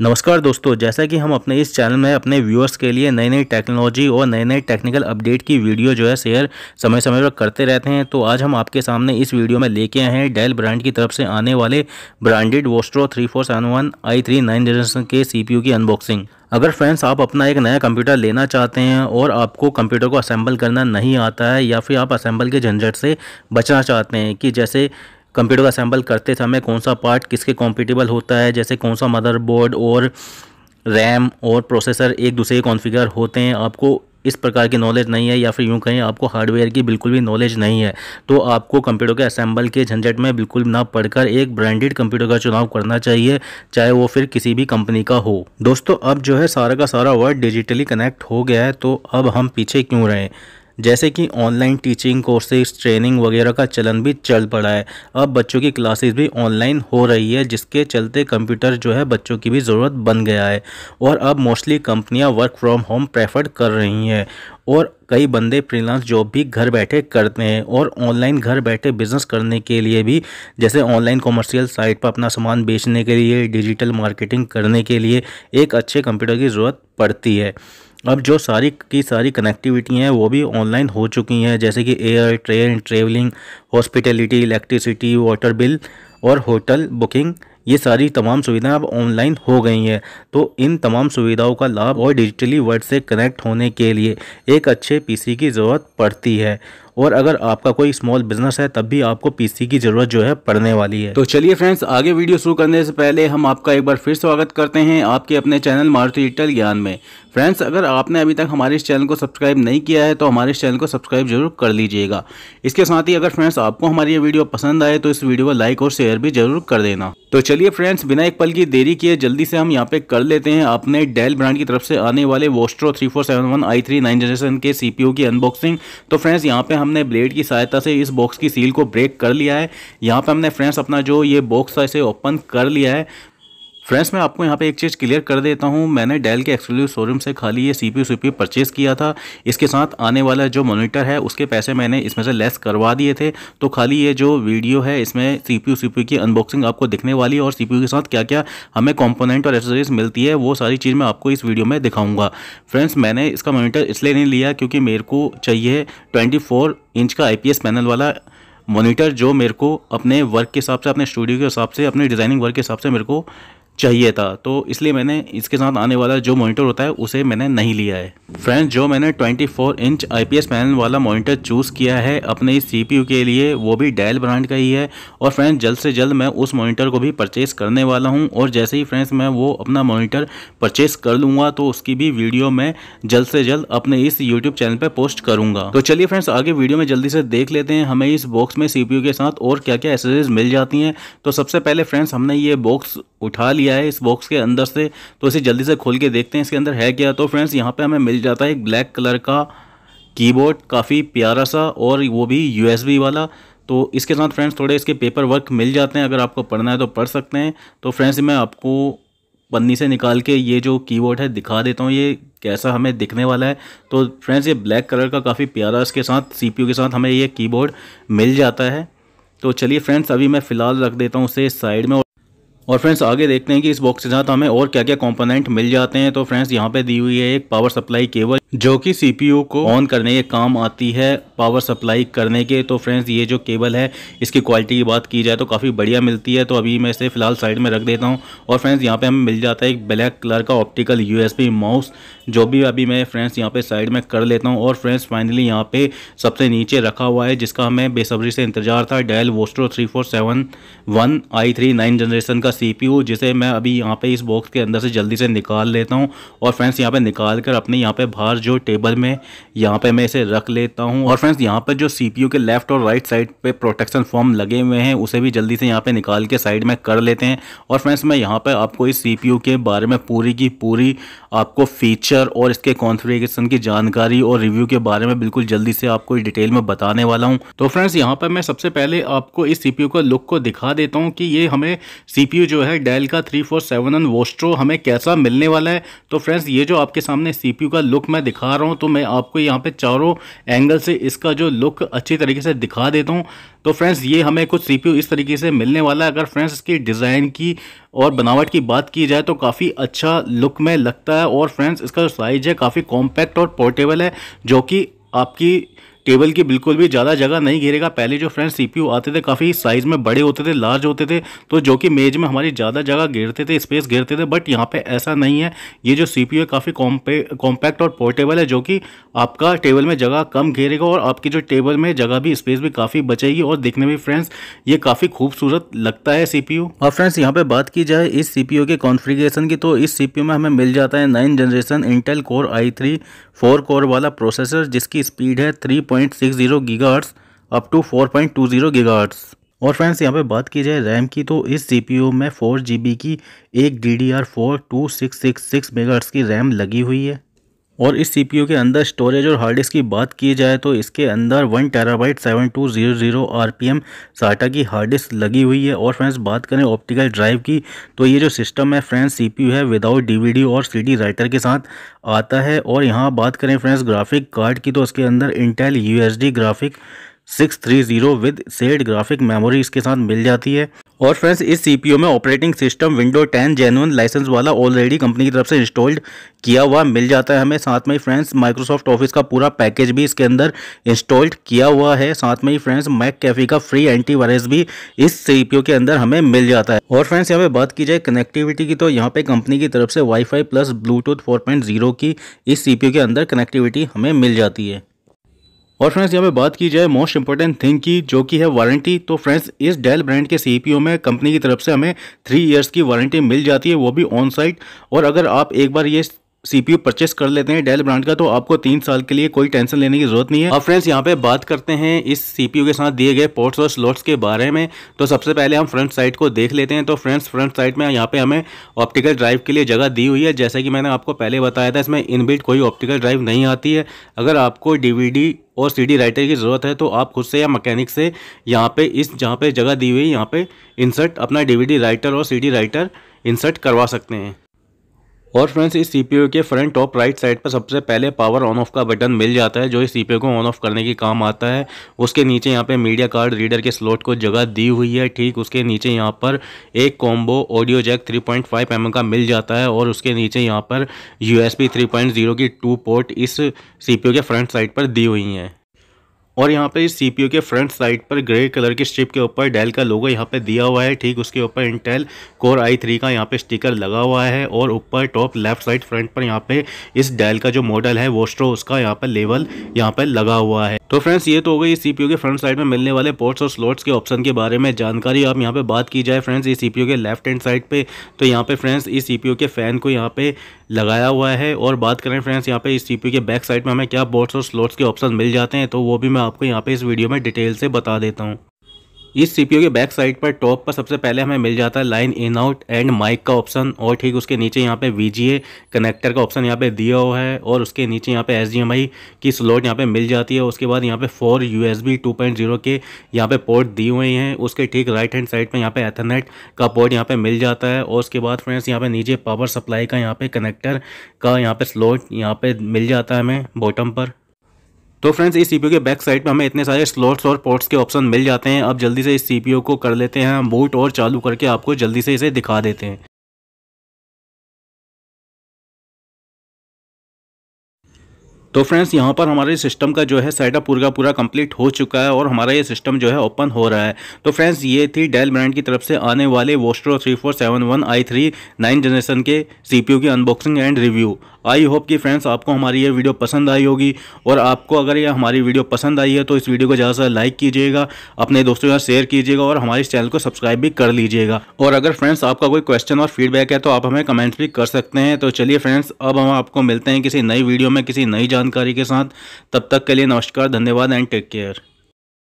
नमस्कार दोस्तों जैसा कि हम अपने इस चैनल में अपने व्यूअर्स के लिए नई नई टेक्नोलॉजी और नए नए टेक्निकल अपडेट की वीडियो जो है शेयर समय समय पर करते रहते हैं तो आज हम आपके सामने इस वीडियो में लेके आए हैं डेल ब्रांड की तरफ से आने वाले branded Vostro three four seven one I three nine generation के यू की अनबॉक्सिंग अगर फ्रेंड्स आप अपना एक नया कंप्यूटर लेना चाहते हैं और आपको कंप्यूटर को असेंबल करना नहीं आता है या फिर आप असेंबल के झंझट से बचना चाहते हैं कि जैसे कंप्यूटर का असेंबल करते समय कौन सा पार्ट किसके कॉम्पिटेबल होता है जैसे कौन सा मदरबोर्ड और रैम और प्रोसेसर एक दूसरे के कॉन्फ़िगर होते हैं आपको इस प्रकार की नॉलेज नहीं है या फिर यूँ कहें आपको हार्डवेयर की बिल्कुल भी नॉलेज नहीं है तो आपको कंप्यूटर के असेंबल के झंझट में बिल्कुल ना पढ़कर एक ब्रांडेड कंप्यूटर का चुनाव करना चाहिए चाहे वो फिर किसी भी कंपनी का हो दोस्तों अब जो है सारा का सारा वर्ड डिजिटली कनेक्ट हो गया है तो अब हम पीछे क्यों रहें जैसे कि ऑनलाइन टीचिंग कोर्सेज ट्रेनिंग वगैरह का चलन भी चल पड़ा है अब बच्चों की क्लासेस भी ऑनलाइन हो रही है जिसके चलते कंप्यूटर जो है बच्चों की भी ज़रूरत बन गया है और अब मोस्टली कंपनियां वर्क फ्रॉम होम प्रेफर कर रही हैं और कई बंदे फ्रीलांस जॉब भी घर बैठे करते हैं और ऑनलाइन घर बैठे बिजनेस करने के लिए भी जैसे ऑनलाइन कॉमर्शियल साइट पर अपना सामान बेचने के लिए डिजिटल मार्केटिंग करने के लिए एक अच्छे कंप्यूटर की ज़रूरत पड़ती है अब जो सारी की सारी कनेक्टिविटी हैं वो भी ऑनलाइन हो चुकी हैं जैसे कि air train travelling hospitality electricity water bill और होटल बुकिंग ये सारी तमाम सुविधाएं अब ऑनलाइन हो गई हैं तो इन तमाम सुविधाओं का लाभ और डिजिटली वर्ल्ड से कनेक्ट होने के लिए एक अच्छे पीसी की ज़रूरत पड़ती है और अगर आपका कोई स्मॉल बिजनेस है तब भी आपको पीसी की जरूरत जो है पड़ने वाली है तो चलिए फ्रेंड्स आगे वीडियो शुरू करने से पहले हम आपका एक बार फिर स्वागत करते हैं आपके अपने चैनल मारुति डिजिटल ज्ञान में फ्रेंड्स अगर आपने अभी तक हमारे इस चैनल को सब्सक्राइब नहीं किया है तो हमारे इस चैनल को सब्सक्राइब जरूर कर लीजिएगा इसके साथ ही अगर फ्रेंड्स आपको हमारी ये वीडियो पसंद आए तो इस वीडियो को लाइक और शेयर भी जरूर कर देना तो चलिए फ्रेंड्स बिना एक पल की देरी किए जल्दी से हम यहाँ पे कर लेते हैं अपने डेल ब्रांड की तरफ से आने वाले Vostro three four seven one I three nine generation के सीपीओ की अनबॉक्सिंग तो फ्रेंड्स यहाँ पे हम हमने ब्लेड की सहायता से इस बॉक्स की सील को ब्रेक कर लिया है यहाँ पर हमने फ्रेंड्स अपना जो ये बॉक्स था इसे ओपन कर लिया है फ्रेंड्स मैं आपको यहाँ पे एक चीज़ क्लियर कर देता हूँ मैंने डेल के एक्सक्लूसिव शोरूम से खाली ये सी पी सीपीयू परचेज़ किया था इसके साथ आने वाला जो मोनीटर है उसके पैसे मैंने इसमें से लेस करवा दिए थे तो खाली ये जो वीडियो है इसमें सी पी सीपीयू की अनबॉक्सिंग आपको दिखने वाली और सी के साथ क्या क्या हमें कॉम्पोनेंट और एक्सेसरीज मिलती है वो सारी चीज़ मैं आपको इस वीडियो में दिखाऊँगा फ्रेंड्स मैंने इसका मोनीटर इसलिए नहीं लिया क्योंकि मेरे को चाहिए ट्वेंटी इंच का आई पैनल वाला मोनीटर जो मेरे को अपने वर्क के हिसाब से अपने स्टूडियो के हिसाब से अपने डिज़ाइनिंग वर्क के हिसाब से मेरे को चाहिए था तो इसलिए मैंने इसके साथ आने वाला जो मॉनिटर होता है उसे मैंने नहीं लिया है फ्रेंड्स जो मैंने 24 इंच आईपीएस पैनल वाला मॉनिटर चूज़ किया है अपने इस सीपीयू के लिए वो भी डेल ब्रांड का ही है और फ्रेंड्स जल्द से जल्द मैं उस मॉनिटर को भी परचेस करने वाला हूँ और जैसे ही फ्रेंड्स मैं वो अपना मोनिटर परचेस कर लूँगा तो उसकी भी वीडियो मैं जल्द से जल्द अपने इस यूट्यूब चैनल पर पोस्ट करूँगा तो चलिए फ्रेंड्स आगे वीडियो में जल्दी से देख लेते हैं हमें इस बॉक्स में सी के साथ और क्या क्या एसेसरीज मिल जाती हैं तो सबसे पहले फ्रेंड्स हमने ये बॉक्स उठा लिया है इस बॉक्स के अंदर से तो इसे जल्दी से खोल के देखते हैं इसके अंदर है क्या तो फ्रेंड्स यहाँ पे हमें मिल जाता है एक ब्लैक कलर का कीबोर्ड काफ़ी प्यारा सा और वो भी यू वाला तो इसके साथ फ्रेंड्स थोड़े इसके पेपर वर्क मिल जाते हैं अगर आपको पढ़ना है तो पढ़ सकते हैं तो फ्रेंड्स मैं आपको पन्नी से निकाल के ये जो कीबोर्ड है दिखा देता हूँ ये कैसा हमें दिखने वाला है तो फ्रेंड्स ये ब्लैक कलर का काफ़ी प्यारा इसके साथ सीपीयू के साथ हमें ये कीबोर्ड मिल जाता है तो चलिए फ्रेंड्स अभी मैं फ़िलहाल रख देता हूँ उसे साइड में और फ्रेंड्स आगे देखते हैं कि इस बॉक्स के साथ हमें और क्या क्या कंपोनेंट मिल जाते हैं तो फ्रेंड्स यहाँ पे दी हुई है एक पावर सप्लाई केबल जो कि सीपीयू को ऑन करने के काम आती है पावर सप्लाई करने के तो फ्रेंड्स ये जो केबल है इसकी क्वालिटी की बात की जाए तो काफ़ी बढ़िया मिलती है तो अभी मैं इसे फ़िलहाल साइड में रख देता हूँ और फ्रेंड्स यहाँ पे हमें मिल जाता है एक ब्लैक कलर का ऑप्टिकल यूएसबी माउस जो भी अभी मैं फ्रेंड्स यहाँ पर साइड में कर लेता हूँ और फ्रेंड्स फाइनली यहाँ पर सबसे नीचे रखा हुआ है जिसका हमें बेसब्री से इंतजार था Dell Vostro three four seven one I three nine generation का सी जिसे मैं अभी यहाँ पर इस बॉक्स के अंदर से जल्दी से निकाल लेता हूँ और फ्रेंड्स यहाँ पर निकाल कर अपने यहाँ पर बाहर पास जो टेबल में यहाँ पे मैं इसे रख लेता हूँ और फ्रेंड्स यहाँ पर जो सी के लेफ्ट और राइट साइड पे प्रोटेक्शन फॉर्म लगे हुए हैं उसे भी जल्दी से यहाँ पे निकाल के साइड में कर लेते हैं और फ्रेंड्स मैं यहाँ पर आपको इस सी के बारे में पूरी की पूरी आपको फीचर और इसके कॉन्फ्रिगेशन की जानकारी और रिव्यू के बारे में बिल्कुल जल्दी से आपको डिटेल में बताने वाला हूँ तो फ्रेंड्स यहाँ पर मैं सबसे पहले आपको इस सी का लुक को दिखा देता हूँ कि ये हमें सी जो है डेल का थ्री फोर सेवन वोस्ट्रो हमें कैसा मिलने वाला है तो फ्रेंड्स ये जो आपके सामने सी का लुक मैं दिखा रहा हूँ तो मैं आपको यहाँ पे चारों एंगल से इसका जो लुक अच्छी तरीके से दिखा देता हूँ तो फ्रेंड्स ये हमें कुछ सीपीयू इस तरीके से मिलने वाला है अगर फ्रेंड्स इसकी डिज़ाइन की और बनावट की बात की जाए तो काफ़ी अच्छा लुक में लगता है और फ्रेंड्स इसका जो साइज़ है काफ़ी कॉम्पैक्ट और पोर्टेबल है जो कि आपकी टेबल की बिल्कुल भी ज़्यादा जगह नहीं घेरेगा पहले जो फ्रेंड्स सीपीयू आते थे काफ़ी साइज़ में बड़े होते थे लार्ज होते थे तो जो कि मेज में हमारी ज़्यादा जगह घेरते थे स्पेस घेरते थे बट यहाँ पर ऐसा नहीं है ये जो सी है काफ़ी कॉम्पैक्ट और पोर्टेबल है जो कि आपका टेबल में जगह कम घेरेगा और आपकी जो टेबल में जगह भी स्पेस भी काफ़ी बचेगी और दिखने में फ्रेंड्स ये काफ़ी खूबसूरत लगता है सी और फ्रेंड्स यहाँ पर बात की जाए इस सी के कॉन्फ्रिगेशन की तो इस सी में हमें मिल जाता है nine generation Intel core I three four core वाला प्रोसेसर जिसकी स्पीड है three point point six zero gigahertz up to four point two zero gigahertz और फ्रेंड्स यहाँ पे बात की जाए रैम की तो इस सी में फोर जी की एक D D R four two six six six की रैम लगी हुई है और इस सी के अंदर स्टोरेज और हार्ड डिस्क की बात की जाए तो इसके अंदर one terabyte seven two zero zero R P M SATA की हार्ड डिस्क लगी हुई है और फ्रेंड्स बात करें ऑप्टिकल ड्राइव की तो ये जो सिस्टम है फ्रेंड्स सी पी यू है विदाउट डी वी डी और सी डी राइटर के साथ आता है और यहाँ बात करें फ्रेंड्स ग्राफिक कार्ड की तो इसके अंदर Intel U S D graphic six three zero with shared graphic memory इसके साथ मिल जाती है और फ्रेंड्स इस सीपीयू में operating system window 10 genuine licence वाला ऑलरेडी कंपनी की तरफ से इंस्टॉल्ड किया हुआ मिल जाता है हमें साथ में ही फ्रेंड्स माइक्रोसॉफ्ट ऑफिस का पूरा पैकेज भी इसके अंदर इंस्टॉल्ड किया हुआ है साथ में ही फ्रेंड्स मैक कैफी का फ्री एंटीवायरस भी इस सीपीयू के अंदर हमें मिल जाता है और फ्रेंड्स यहाँ पे बात की जाए कनेक्टिविटी की तो यहाँ पे कंपनी की तरफ से वाईफाई प्लस ब्लूटूथ फोर की इस सीपीयू के अंदर कनेक्टिविटी हमें मिल जाती है और फ्रेंड्स यहाँ पे बात की जाए मोस्ट इंपॉर्टेंट थिंग की जो कि है वारंटी तो फ्रेंड्स इस डेल ब्रांड के सीपीयू में कंपनी की तरफ से हमें थ्री इयर्स की वारंटी मिल जाती है वो भी ऑन साइट और अगर आप एक बार ये सीपीयू परचेस कर लेते हैं डेल ब्रांड का तो आपको तीन साल के लिए कोई टेंशन लेने की जरूरत नहीं है अब फ्रेंड्स यहाँ पे बात करते हैं इस सीपीयू के साथ दिए गए पोर्ट्स और स्लॉट्स के बारे में तो सबसे पहले हम फ्रंट साइड को देख लेते हैं तो फ्रेंड्स फ्रंट साइड में यहाँ पे हमें ऑप्टिकल ड्राइव के लिए जगह दी हुई है जैसे कि मैंने आपको पहले बताया था इसमें इनबिल्ट कोई ऑप्टिकल ड्राइव नहीं आती है अगर आपको डी और सी राइटर की ज़रूरत है तो आप खुद से या मकैनिक से यहाँ पर इस जहाँ पर जगह दी हुई है यहाँ पर इंसर्ट अपना डी राइटर और सी राइटर इंसर्ट करवा सकते हैं और फ्रेंड्स इस सी के फ्रंट टॉप राइट साइड पर सबसे पहले पावर ऑन ऑफ का बटन मिल जाता है जो इस सी को ऑन ऑफ करने के काम आता है उसके नीचे यहाँ पे मीडिया कार्ड रीडर के स्लॉट को जगह दी हुई है ठीक उसके नीचे यहाँ पर एक कॉम्बो ऑडियो जैक 3.5 पॉइंट का मिल जाता है और उसके नीचे यहाँ पर यू एस की टू पोर्ट इस सी के फ्रंट साइड पर दी हुई हैं और यहाँ पे सीपीयू के फ्रंट साइड पर ग्रे कलर की स्ट्रिप के ऊपर डेल का लोगो यहाँ पे दिया हुआ है ठीक उसके ऊपर इंटेल कोर आई थ्री का यहाँ पे स्टिकर लगा हुआ है और ऊपर टॉप लेफ्ट साइड फ्रंट पर यहाँ पे इस डेल का जो मॉडल है वोस्ट्रो उसका यहाँ पर लेवल यहाँ पर लगा हुआ है तो फ्रेंड्स ये तो हो गई सीपीयू के फ्रंट साइड में मिलने वाले पोर्ट्स और स्लॉट्स के ऑप्शन के बारे में जानकारी आप यहाँ पे बात की जाए फ्रेंड्स इस सीपीयू के लेफ्ट हैंड साइड पे तो यहाँ पे फ्रेंड्स इस सीपीयू के फैन को यहाँ पे लगाया हुआ है और बात करें फ्रेंड्स यहाँ पे इस सीपीयू के बैक साइड में हमें क्या पोर्ट्स और स्लॉट्स के ऑप्शन मिल जाते हैं तो वो भी मैं आपको यहाँ पे इस वीडियो में डिटेल से बता देता हूँ इस सीपीयू के बैक साइड पर टॉप पर सबसे पहले हमें मिल जाता है line in out and mic का ऑप्शन और ठीक उसके नीचे यहाँ पे वीजीए कनेक्टर का ऑप्शन यहाँ पे दिया हुआ है और उसके नीचे यहाँ पे एसडीएमआई की स्लॉट यहाँ पे मिल जाती है उसके बाद यहाँ पे फोर यूएसबी 2.0 के यहाँ पे पोर्ट दिए हुए हैं उसके ठीक राइट हैंड साइड पर यहाँ पे एथरनेट का पोर्ट यहाँ पर मिल जाता है और उसके बाद फ्रेंड्स यहाँ पर नीचे पावर सप्लाई का यहाँ पर कनेक्टर का यहाँ पर स्लॉट यहाँ पर मिल जाता है हमें बॉटम पर तो फ्रेंड्स इस सीपीयू के बैक साइड पर हमें इतने सारे स्लॉट्स और पोर्ट्स के ऑप्शन मिल जाते हैं अब जल्दी से इस सीपीयू को कर लेते हैं हम बूट और चालू करके आपको जल्दी से इसे दिखा देते हैं तो फ्रेंड्स यहाँ पर हमारे सिस्टम का जो है सेटअप पूरा पूरा कंप्लीट हो चुका है और हमारा ये सिस्टम जो है ओपन हो रहा है तो फ्रेंड्स ये थी डेल ब्रांड की तरफ से आने वाले Vostro three four seven one I three nine generation के सीपीयू की unboxing and review I hope कि फ्रेंड्स आपको हमारी ये वीडियो पसंद आई होगी और आपको अगर ये हमारी वीडियो पसंद आई है तो इस वीडियो को ज़्यादा से ज़्यादा लाइक कीजिएगा अपने दोस्तों के साथ शेयर कीजिएगा और हमारे इस चैनल को सब्सक्राइब भी कर लीजिएगा और अगर फ्रेंड्स आपका कोई क्वेश्चन और फीडबैक है तो आप हमें कमेंट्स भी कर सकते हैं तो चलिए फ्रेंड्स अब हम आपको मिलते हैं किसी नई वीडियो में किसी नई जानकारी के साथ तब तक के लिए नमस्कार धन्यवाद एंड टेक केयर